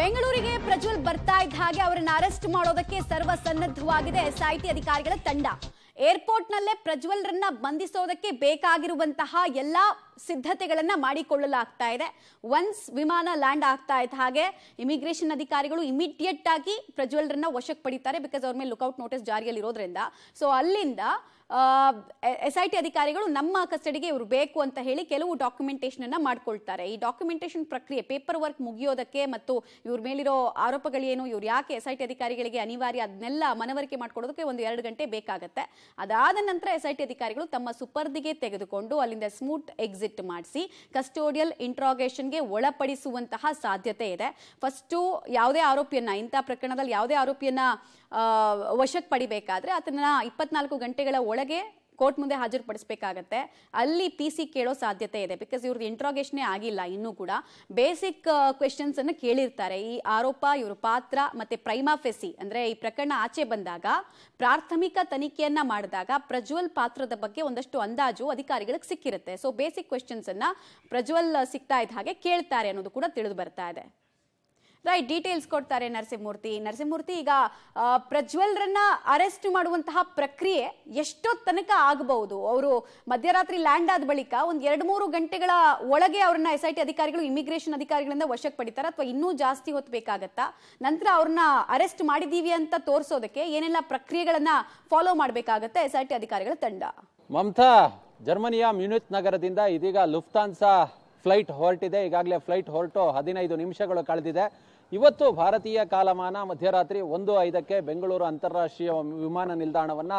ಬೆಂಗಳೂರಿಗೆ ಪ್ರಜ್ವಲ್ ಬರ್ತಾ ಇದ್ದ ಹಾಗೆ ಅವರನ್ನು ಅರೆಸ್ಟ್ ಮಾಡೋದಕ್ಕೆ ಸರ್ವ ಸನ್ನದ್ಧವಾಗಿದೆ ಎಸ್ಐಟಿ ಅಧಿಕಾರಿಗಳ ತಂಡ ಏರ್ಪೋರ್ಟ್ನಲ್ಲೇ ರನ್ನ ಬಂಧಿಸೋದಕ್ಕೆ ಬೇಕಾಗಿರುವಂತಹ ಎಲ್ಲಾ ಸಿದ್ಧತೆಗಳನ್ನ ಮಾಡಿಕೊಳ್ಳಲಾಗ್ತಾ ಇದೆ ಒನ್ಸ್ ವಿಮಾನ ಲ್ಯಾಂಡ್ ಆಗ್ತಾ ಇದ್ದ ಹಾಗೆ ಇಮಿಗ್ರೇಷನ್ ಅಧಿಕಾರಿಗಳು ಇಮಿಡಿಯೇಟ್ ಆಗಿ ಪ್ರಜ್ವಲ್ರನ್ನ ವಶಕ್ಕೆ ಪಡಿತಾರೆ ಬಿಕಾಸ್ ಅವ್ರ ಮೇಲೆ ಲುಕೌಟ್ ನೋಟಿಸ್ ಜಾರಿಯಲ್ಲಿರೋದ್ರಿಂದ ಸೊ ಅಲ್ಲಿಂದ ಎಸ್ ಐ ಟಿ ಅಧಿಕಾರಿಗಳು ನಮ್ಮ ಕಸ್ಟಡಿಗೆ ಇವರು ಬೇಕು ಅಂತ ಹೇಳಿ ಕೆಲವು ಡಾಕ್ಯುಮೆಂಟೇಶನ್ ಅನ್ನ ಮಾಡ್ಕೊಳ್ತಾರೆ ಈ ಡಾಕ್ಯುಮೆಂಟೇಶನ್ ಪ್ರಕ್ರಿಯೆ ಪೇಪರ್ ವರ್ಕ್ ಮುಗಿಯೋದಕ್ಕೆ ಮತ್ತು ಇವ್ರ ಮೇಲಿರೋ ಆರೋಪಗಳೇನು ಇವ್ರು ಯಾಕೆ ಎಸ್ ಐ ಟಿ ಅಧಿಕಾರಿಗಳಿಗೆ ಅನಿವಾರ್ಯ ಅದನ್ನೆಲ್ಲ ಮನವರಿಕೆ ಮಾಡ್ಕೊಡೋದಕ್ಕೆ ಒಂದು ಎರಡು ಗಂಟೆ ಬೇಕಾಗುತ್ತೆ ಅದಾದ ನಂತರ ಎಸ್ ಐ ಟಿ ಅಧಿಕಾರಿಗಳು ತಮ್ಮ ಸುಪರ್ದಿಗೆ ತೆಗೆದುಕೊಂಡು ಅಲ್ಲಿಂದ ಸ್ಮೂತ್ ಎಕ್ಸಿಟ್ ಮಾಡ್ಸಿ ಮಾಡಿಸಿ ಕಸ್ಟೋಡಿಯಲ್ ಇಂಟ್ರಾಗೇಷನ್ಗೆ ಒಳಪಡಿಸುವಂತಹ ಸಾಧ್ಯತೆ ಇದೆ ಫಸ್ಟು ಯಾವುದೇ ಆರೋಪಿಯನ್ನ ಇಂಥ ಪ್ರಕರಣದಲ್ಲಿ ಯಾವುದೇ ಆರೋಪಿಯನ್ನ ವಶಕ್ಕೆ ಪಡಿಬೇಕಾದ್ರೆ ಅದನ್ನ ಇಪ್ಪತ್ನಾಲ್ಕು ಗಂಟೆಗಳ ಒಳಗೆ ಕೋರ್ಟ್ ಮುಂದೆ ಹಾಜರುಪಡಿಸಬೇಕಾಗತ್ತೆ ಅಲ್ಲಿ ಪಿ ಸಿ ಕೇಳೋ ಸಾಧ್ಯತೆ ಇದೆ ಬಿಕಾಸ್ ಇವ್ರದ್ದು ಇಂಟ್ರಾಗೇಷನೇ ಆಗಿಲ್ಲ ಇನ್ನೂ ಕೂಡ ಬೇಸಿಕ್ ಕ್ವೆಶನ್ಸ್ ಅನ್ನು ಕೇಳಿರ್ತಾರೆ ಈ ಆರೋಪ ಇವರು ಪಾತ್ರ ಮತ್ತೆ ಪ್ರೈಮಾ ಫೆಸಿ ಅಂದ್ರೆ ಈ ಪ್ರಕರಣ ಆಚೆ ಬಂದಾಗ ಪ್ರಾಥಮಿಕ ತನಿಖೆಯನ್ನ ಮಾಡಿದಾಗ ಪ್ರಜ್ವಲ್ ಪಾತ್ರದ ಬಗ್ಗೆ ಒಂದಷ್ಟು ಅಂದಾಜು ಅಧಿಕಾರಿಗಳಿಗೆ ಸಿಕ್ಕಿರುತ್ತೆ ಸೊ ಬೇಸಿಕ್ ಕ್ವೆಶನ್ಸ್ ಅನ್ನ ಪ್ರಜ್ವಲ್ ಸಿಗ್ತಾ ಇದ್ದ ಹಾಗೆ ಕೇಳ್ತಾರೆ ಅನ್ನೋದು ಕೂಡ ತಿಳಿದು ಬರ್ತಾ ಇದೆ ರೈಟ್ ಡೀಟೇಲ್ಸ್ ಕೊಡ್ತಾರೆ ನರಸಿಂಹಮೂರ್ತಿ ನರಸಿಂಹಮೂರ್ತಿ ಈಗ ಪ್ರಜ್ವಲ್ರನ್ನ ಅರೆಸ್ಟ್ ಮಾಡುವಂತಹ ಪ್ರಕ್ರಿಯೆ ಎಷ್ಟೋ ತನಕ ಆಗಬಹುದು ಅವರು ಮಧ್ಯರಾತ್ರಿ ಲ್ಯಾಂಡ್ ಆದ ಬಳಿಕ ಒಂದ್ ಎರಡು ಮೂರು ಗಂಟೆಗಳ ಒಳಗೆ ಅವ್ರನ್ನ ಎಸ್ ಐ ಟಿ ಅಧಿಕಾರಿಗಳು ಇಮಿಗ್ರೇಷನ್ ಅಧಿಕಾರಿಗಳಿಂದ ವಶಕ್ಕೆ ಪಡಿತಾರ ಅಥವಾ ಇನ್ನೂ ಜಾಸ್ತಿ ಹೊತ್ತು ಬೇಕಾಗತ್ತಾ ನಂತರ ಅವ್ರನ್ನ ಅರೆಸ್ಟ್ ಮಾಡಿದೀವಿ ಅಂತ ತೋರಿಸೋದಕ್ಕೆ ಏನೆಲ್ಲ ಪ್ರಕ್ರಿಯೆಗಳನ್ನ ಫಾಲೋ ಮಾಡಬೇಕಾಗತ್ತೆ ಎಸ್ ಐ ಟಿ ಅಧಿಕಾರಿಗಳ ತಂಡ ಮಮತಾ ಜರ್ಮನಿಯ ಮ್ಯೂನಿತ್ ನಗರದಿಂದ ಇದೀಗ ಲುಫ್ತಾನ್ಸಾ ಫ್ಲೈಟ್ ಹೊರಟಿದೆ ಈಗಾಗಲೇ ಫ್ಲೈಟ್ ಹೊರಟು ಹದಿನೈದು ನಿಮಿಷಗಳು ಕಳೆದಿದೆ ಇವತ್ತು ಭಾರತೀಯ ಕಾಲಮಾನ ಮಧ್ಯರಾತ್ರಿ ಒಂದು ಐದಕ್ಕೆ ಬೆಂಗಳೂರು ಅಂತಾರಾಷ್ಟ್ರೀಯ ವಿಮಾನ ನಿಲ್ದಾಣವನ್ನ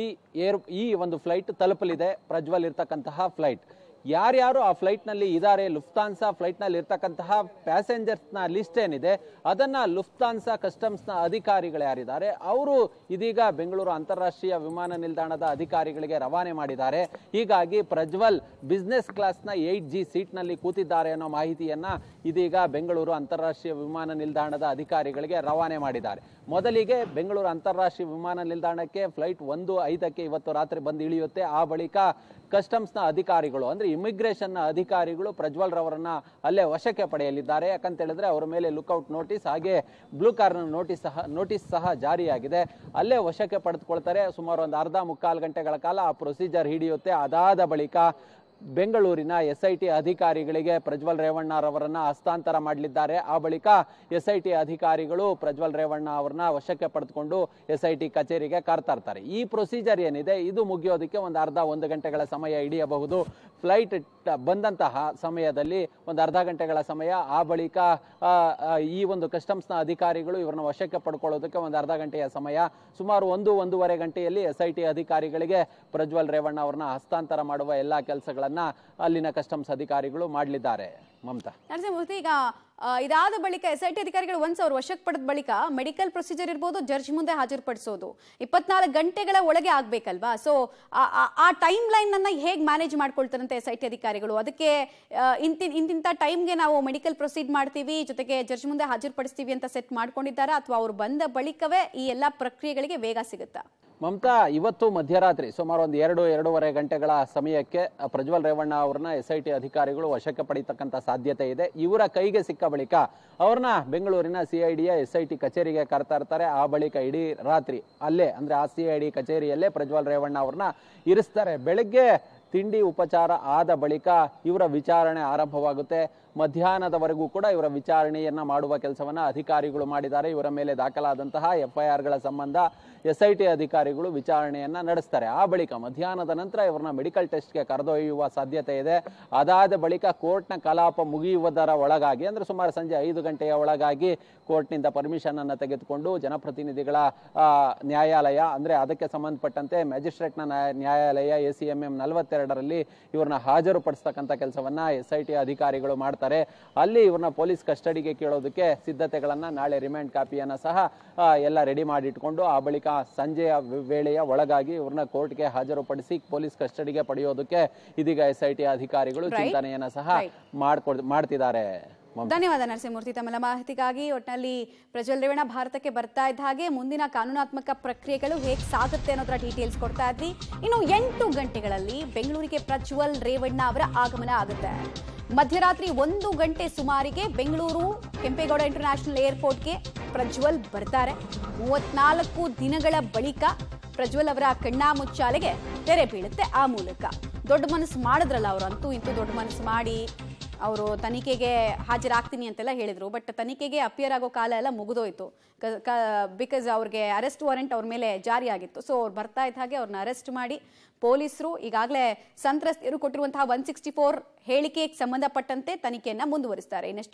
ಈ ಏರ್ ಈ ಒಂದು ಫ್ಲೈಟ್ ತಲುಪಲಿದೆ ಪ್ರಜ್ವಲ್ ಇರ್ತಕ್ಕಂತಹ ಫ್ಲೈಟ್ ಯಾರ್ಯಾರು ಆ ಫ್ಲೈಟ್ನಲ್ಲಿ ಇದ್ದಾರೆ ಲುಫ್ತಾನ್ಸಾ ಫ್ಲೈಟ್ನಲ್ಲಿ ಇರ್ತಕ್ಕಂತಹ ಪ್ಯಾಸೆಂಜರ್ಸ್ನ ಲಿಸ್ಟ್ ಏನಿದೆ ಅದನ್ನು ಲುಫ್ತಾನ್ಸಾ ಕಸ್ಟಮ್ಸ್ನ ಅಧಿಕಾರಿಗಳು ಯಾರಿದ್ದಾರೆ ಅವರು ಇದೀಗ ಬೆಂಗಳೂರು ಅಂತಾರಾಷ್ಟ್ರೀಯ ವಿಮಾನ ನಿಲ್ದಾಣದ ಅಧಿಕಾರಿಗಳಿಗೆ ರವಾನೆ ಮಾಡಿದ್ದಾರೆ ಹೀಗಾಗಿ ಪ್ರಜ್ವಲ್ ಬಿಸ್ನೆಸ್ ಕ್ಲಾಸ್ನ ಏಟ್ ಜಿ ಸೀಟ್ನಲ್ಲಿ ಕೂತಿದ್ದಾರೆ ಅನ್ನೋ ಮಾಹಿತಿಯನ್ನ ಇದೀಗ ಬೆಂಗಳೂರು ಅಂತಾರಾಷ್ಟ್ರೀಯ ವಿಮಾನ ನಿಲ್ದಾಣದ ಅಧಿಕಾರಿಗಳಿಗೆ ರವಾನೆ ಮಾಡಿದ್ದಾರೆ ಮೊದಲಿಗೆ ಬೆಂಗಳೂರು ಅಂತಾರಾಷ್ಟ್ರೀಯ ವಿಮಾನ ನಿಲ್ದಾಣಕ್ಕೆ ಫ್ಲೈಟ್ ಒಂದು ಐದಕ್ಕೆ ಇವತ್ತು ರಾತ್ರಿ ಬಂದು ಇಳಿಯುತ್ತೆ ಆ ಬಳಿಕ ಕಸ್ಟಮ್ಸ್ನ ಅಧಿಕಾರಿಗಳು ಅಂದರೆ ಇಮಿಗ್ರೇಷನ್ನ ಅಧಿಕಾರಿಗಳು ಪ್ರಜ್ವಲ್ ರವರನ್ನ ಅಲ್ಲೇ ವಶಕ್ಕೆ ಪಡೆಯಲಿದ್ದಾರೆ ಯಾಕಂತ ಹೇಳಿದ್ರೆ ಅವರ ಮೇಲೆ ಲುಕ್ಔಟ್ ನೋಟಿಸ್ ಹಾಗೆ ಬ್ಲೂ ಕಾರ್ನರ್ ನೋಟಿಸ್ ಸಹ ನೋಟಿಸ್ ಸಹ ಜಾರಿಯಾಗಿದೆ ಅಲ್ಲೇ ವಶಕ್ಕೆ ಪಡೆದುಕೊಳ್ತಾರೆ ಸುಮಾರು ಒಂದು ಅರ್ಧ ಮುಕ್ಕಾಲು ಗಂಟೆಗಳ ಕಾಲ ಆ ಪ್ರೊಸೀಜರ್ ಹಿಡಿಯುತ್ತೆ ಅದಾದ ಬಳಿಕ ಬೆಂಗಳೂರಿನ ಎಸ್ ಐ ಟಿ ಅಧಿಕಾರಿಗಳಿಗೆ ಪ್ರಜ್ವಲ್ ರೇವಣ್ಣರವರನ್ನು ಹಸ್ತಾಂತರ ಮಾಡಲಿದ್ದಾರೆ ಆ ಬಳಿಕ ಎಸ್ ಐ ಟಿ ಅಧಿಕಾರಿಗಳು ಪ್ರಜ್ವಲ್ ರೇವಣ್ಣ ಅವರನ್ನ ವಶಕ್ಕೆ ಪಡೆದುಕೊಂಡು ಎಸ್ ಐ ಟಿ ಕಚೇರಿಗೆ ಕರ್ತಾರ್ತಾರೆ ಈ ಪ್ರೊಸೀಜರ್ ಏನಿದೆ ಇದು ಮುಗಿಯೋದಕ್ಕೆ ಒಂದು ಅರ್ಧ ಒಂದು ಗಂಟೆಗಳ ಸಮಯ ಹಿಡಿಯಬಹುದು ಫ್ಲೈಟ್ ಬಂದಂತಹ ಸಮಯದಲ್ಲಿ ಒಂದು ಅರ್ಧ ಗಂಟೆಗಳ ಸಮಯ ಆ ಬಳಿಕ ಈ ಒಂದು ಕಸ್ಟಮ್ಸ್ನ ಅಧಿಕಾರಿಗಳು ಇವರನ್ನ ವಶಕ್ಕೆ ಪಡ್ಕೊಳ್ಳೋದಕ್ಕೆ ಒಂದು ಅರ್ಧ ಗಂಟೆಯ ಸಮಯ ಸುಮಾರು ಒಂದು ಒಂದೂವರೆ ಗಂಟೆಯಲ್ಲಿ ಎಸ್ ಐ ಟಿ ಅಧಿಕಾರಿಗಳಿಗೆ ಪ್ರಜ್ವಲ್ ರೇವಣ್ಣ ಅವರನ್ನ ಹಸ್ತಾಂತರ ಮಾಡುವ ಎಲ್ಲ ಕೆಲಸಗಳನ್ನು ನಾ ಅಲ್ಲಿನ ಕಸ್ಟಮ್ಸ್ ಅಧಿಕಾರಿಗಳು ಮಾಡಲಿದ್ದಾರೆ ಮಮತಾ ನರಸಿಂಹಮೂರ್ತಿ ಈಗ ಇದಾದ ಬಳಿಕ ಎಸ್ ಐ ಟಿ ಅಧಿಕಾರಿಗಳು ಒಂದ್ ಸಾವಿರ ವಶಕ್ಕೆ ಪಡೆದ ಬಳಿಕ ಮೆಡಿಕಲ್ ಪ್ರೊಸೀಜರ್ ಇರ್ಬೋದು ಜಡ್ಜ್ ಮುಂದೆ ಹಾಜರುಪಡಿಸೋದು ಇಪ್ಪತ್ನಾಲ್ಕು ಗಂಟೆಗಳ ಒಳಗೆ ಆಗ್ಬೇಕಲ್ವಾ ಸೊ ಆ ಟೈಮ್ ಲೈನ್ ಅನ್ನ ಹೇಗೆ ಮ್ಯಾನೇಜ್ ಮಾಡ್ಕೊಳ್ತಾರಂತೆ ಎಸ್ ಐ ಟಿ ಅಧಿಕಾರಿಗಳು ಅದಕ್ಕೆ ಇಂತ ಇಂತಿಂತ ಟೈಮ್ಗೆ ನಾವು ಮೆಡಿಕಲ್ ಪ್ರೊಸೀಡ್ ಮಾಡ್ತೀವಿ ಜೊತೆಗೆ ಜಡ್ಜ್ ಮುಂದೆ ಪಡಿಸ್ತೀವಿ ಅಂತ ಸೆಟ್ ಮಾಡ್ಕೊಂಡಿದ್ದಾರೆ ಅಥವಾ ಅವ್ರು ಬಂದ ಬಳಿಕವೇ ಈ ಎಲ್ಲ ಪ್ರಕ್ರಿಯೆಗಳಿಗೆ ವೇಗ ಸಿಗುತ್ತಾ ಮಮತಾ ಇವತ್ತು ಮಧ್ಯರಾತ್ರಿ ಸುಮಾರು ಒಂದು ಎರಡು ಎರಡೂವರೆ ಗಂಟೆಗಳ ಸಮಯಕ್ಕೆ ಪ್ರಜ್ವಲ್ ರೇವಣ್ಣ ಅವರನ್ನ ಎಸ್ ಐ ಟಿ ಅಧಿಕಾರಿಗಳು ವಶಕ್ಕೆ ಪಡೀತಕ್ಕಂಥ ಸಾಧ್ಯತೆ ಇದೆ ಇವರ ಕೈಗೆ ಸಿಕ್ಕ ಬಳಿಕ ಅವ್ರನ್ನ ಬೆಂಗಳೂರಿನ C I S I T ಕಚೇರಿಗೆ ಕರ್ತಾ ಇರ್ತಾರೆ ಆ ಬಳಿಕ ಇಡೀ ರಾತ್ರಿ ಅಲ್ಲೇ ಅಂದ್ರೆ ಆ ಸಿಐಡಿ ಡಿ ಕಚೇರಿಯಲ್ಲೇ ಪ್ರಜ್ವಲ್ ರೇವಣ್ಣ ಅವ್ರನ್ನ ಇರಿಸ್ತಾರೆ ಬೆಳಗ್ಗೆ ತಿಂಡಿ ಉಪಚಾರ ಆದ ಬಳಿಕ ಇವರ ವಿಚಾರಣೆ ಆರಂಭವಾಗುತ್ತೆ ಮಧ್ಯಾಹ್ನದವರೆಗೂ ಕೂಡ ಇವರ ವಿಚಾರಣೆಯನ್ನು ಮಾಡುವ ಕೆಲಸವನ್ನು ಅಧಿಕಾರಿಗಳು ಮಾಡಿದ್ದಾರೆ ಇವರ ಮೇಲೆ ದಾಖಲಾದಂತಹ ಎಫ್ಐಆರ್ಗಳ ಸಂಬಂಧ ಎಸ್ ಐ ಟಿ ಅಧಿಕಾರಿಗಳು ವಿಚಾರಣೆಯನ್ನು ನಡೆಸ್ತಾರೆ ಆ ಬಳಿಕ ಮಧ್ಯಾಹ್ನದ ನಂತರ ಇವರನ್ನ ಮೆಡಿಕಲ್ ಟೆಸ್ಟ್ಗೆ ಕರೆದೊಯ್ಯುವ ಸಾಧ್ಯತೆ ಇದೆ ಅದಾದ ಬಳಿಕ ಕೋರ್ಟ್ನ ಕಲಾಪ ಮುಗಿಯುವುದರ ಒಳಗಾಗಿ ಅಂದರೆ ಸುಮಾರು ಸಂಜೆ ಐದು ಗಂಟೆಯ ಒಳಗಾಗಿ ಕೋರ್ಟ್ನಿಂದ ಪರ್ಮಿಷನ್ ಅನ್ನು ತೆಗೆದುಕೊಂಡು ಜನಪ್ರತಿನಿಧಿಗಳ ನ್ಯಾಯಾಲಯ ಅಂದರೆ ಅದಕ್ಕೆ ಸಂಬಂಧಪಟ್ಟಂತೆ ಮ್ಯಾಜಿಸ್ಟ್ರೇಟ್ನ ನ್ಯಾಯಾಲಯ ಎ ಸಿ ಎಂ ಎಂ ನಲವತ್ತೆರಡರಲ್ಲಿ ಇವರನ್ನ ಹಾಜರುಪಡಿಸ್ತಕ್ಕಂಥ ಕೆಲಸವನ್ನು ಎಸ್ ಐ ಟಿ ಅಧಿಕಾರಿಗಳು ಮಾಡ್ತಾರೆ ಮಾಡ್ತಾರೆ ಅಲ್ಲಿ ಇವ್ರನ್ನ ಪೊಲೀಸ್ ಕಸ್ಟಡಿಗೆ ಕೇಳೋದಕ್ಕೆ ಸಿದ್ಧತೆಗಳನ್ನ ನಾಳೆ ರಿಮ್ಯಾಂಡ್ ಕಾಪಿಯನ್ನ ಸಹ ಎಲ್ಲ ರೆಡಿ ಮಾಡಿಟ್ಕೊಂಡು ಆ ಬಳಿಕ ಸಂಜೆಯ ವೇಳೆಯ ಒಳಗಾಗಿ ಇವ್ರನ್ನ ಕೋರ್ಟ್ಗೆ ಹಾಜರುಪಡಿಸಿ ಪೊಲೀಸ್ ಕಸ್ಟಡಿಗೆ ಪಡೆಯೋದಕ್ಕೆ ಇದೀಗ ಎಸ್ ಐ ಟಿ ಅಧಿಕಾರಿಗಳು ಚಿಂತನೆಯನ್ನ ಸಹ ಮಾಡ್ಕೊಡ್ ಮಾಡ್ತಿದ್ದಾರೆ ಧನ್ಯವಾದ ನರಸಿಂಹಮೂರ್ತಿ ತಮ್ಮ ಮಾಹಿತಿಗಾಗಿ ಒಟ್ಟಿನಲ್ಲಿ ಪ್ರಜ್ವಲ್ ರೇವಣ್ಣ ಭಾರತಕ್ಕೆ ಬರ್ತಾ ಇದ್ದ ಹಾಗೆ ಮುಂದಿನ ಕಾನೂನಾತ್ಮಕ ಪ್ರಕ್ರಿಯೆಗಳು ಹೇಗೆ ಸಾಗುತ್ತೆ ಅನ್ನೋದರ ಡೀಟೇಲ್ಸ್ ಕೊಡ್ತಾ ಇದ್ವಿ ಇನ್ನು ಎಂಟು ಗಂಟೆಗಳಲ್ಲಿ ಬೆಂಗಳೂರಿಗೆ ಪ್ರಜ್ವಲ್ ರೇವಣ್ಣ ಅವರ ಆಗಮನ ಆಗುತ್ತೆ ಮಧ್ಯರಾತ್ರಿ ಒಂದು ಗಂಟೆ ಸುಮಾರಿಗೆ ಬೆಂಗಳೂರು ಕೆಂಪೇಗೌಡ ಇಂಟರ್ನ್ಯಾಷನಲ್ ಏರ್ಪೋರ್ಟ್ಗೆ ಪ್ರಜ್ವಲ್ ಬರ್ತಾರೆ ಮೂವತ್ನಾಲ್ಕು ದಿನಗಳ ಬಳಿಕ ಪ್ರಜ್ವಲ್ ಅವರ ಕಣ್ಣಾಮುಚ್ಚಾಲೆಗೆ ತೆರೆ ಬೀಳುತ್ತೆ ಆ ಮೂಲಕ ದೊಡ್ಡ ಮನಸ್ಸು ಮಾಡಿದ್ರಲ್ಲ ಅವರಂತೂ ಇಂತೂ ದೊಡ್ಡ ಮನಸ್ಸು ಮಾಡಿ ಅವರು ತನಿಖೆಗೆ ಹಾಜರಾಗ್ತೀನಿ ಅಂತೆಲ್ಲ ಹೇಳಿದರು ಬಟ್ ತನಿಖೆಗೆ ಅಪಿಯರ್ ಆಗೋ ಕಾಲ ಎಲ್ಲ ಮುಗಿದೋಯ್ತು ಬಿಕಾಸ್ ಅವ್ರಿಗೆ ಅರೆಸ್ಟ್ ವಾರೆಂಟ್ ಅವ್ರ ಮೇಲೆ ಜಾರಿಯಾಗಿತ್ತು ಸೊ ಅವ್ರು ಬರ್ತಾ ಇದ್ದ ಹಾಗೆ ಅವ್ರನ್ನ ಅರೆಸ್ಟ್ ಮಾಡಿ ಪೊಲೀಸರು ಈಗಾಗಲೇ ಸಂತ್ರಸ್ತರು ಕೊಟ್ಟಿರುವಂತಹ ಒನ್ ಸಿಕ್ಸ್ಟಿ ಫೋರ್ ಹೇಳಿಕೆಗೆ ಸಂಬಂಧಪಟ್ಟಂತೆ ತನಿಖೆಯನ್ನು ಮುಂದುವರಿಸ್ತಾರೆ ಇನ್ನಷ್ಟು